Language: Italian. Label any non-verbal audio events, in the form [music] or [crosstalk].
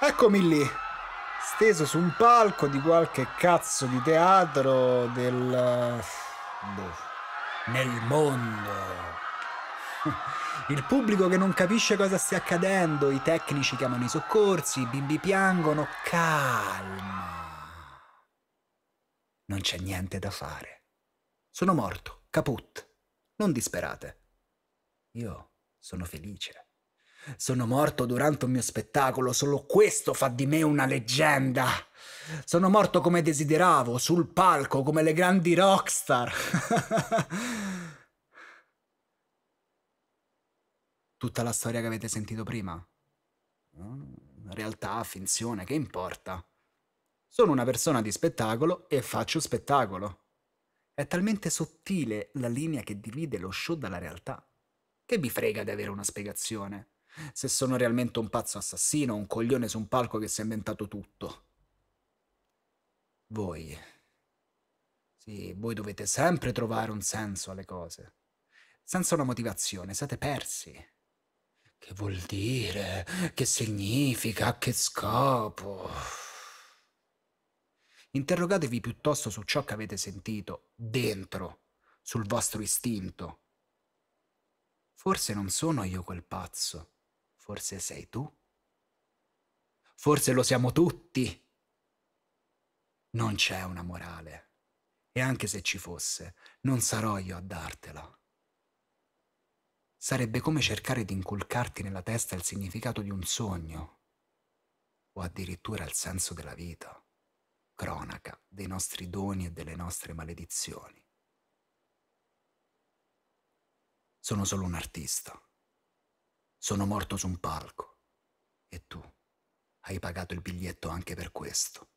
Eccomi lì, steso su un palco di qualche cazzo di teatro del... Boh, nel mondo. Il pubblico che non capisce cosa stia accadendo, i tecnici chiamano i soccorsi, i bimbi piangono, calma. Non c'è niente da fare. Sono morto, caput. Non disperate. Io sono felice. Sono morto durante un mio spettacolo, solo questo fa di me una leggenda. Sono morto come desideravo, sul palco, come le grandi rockstar. [laughs] Tutta la storia che avete sentito prima? Mm, realtà, finzione, che importa? Sono una persona di spettacolo e faccio spettacolo. È talmente sottile la linea che divide lo show dalla realtà. Che vi frega di avere una spiegazione? se sono realmente un pazzo assassino o un coglione su un palco che si è inventato tutto. Voi. Sì, voi dovete sempre trovare un senso alle cose. Senza una motivazione siete persi. Che vuol dire? Che significa? A che scopo? Interrogatevi piuttosto su ciò che avete sentito dentro, sul vostro istinto. Forse non sono io quel pazzo. Forse sei tu? Forse lo siamo tutti? Non c'è una morale. E anche se ci fosse, non sarò io a dartela. Sarebbe come cercare di inculcarti nella testa il significato di un sogno, o addirittura il senso della vita, cronaca dei nostri doni e delle nostre maledizioni. Sono solo un artista. Sono morto su un palco. E tu hai pagato il biglietto anche per questo.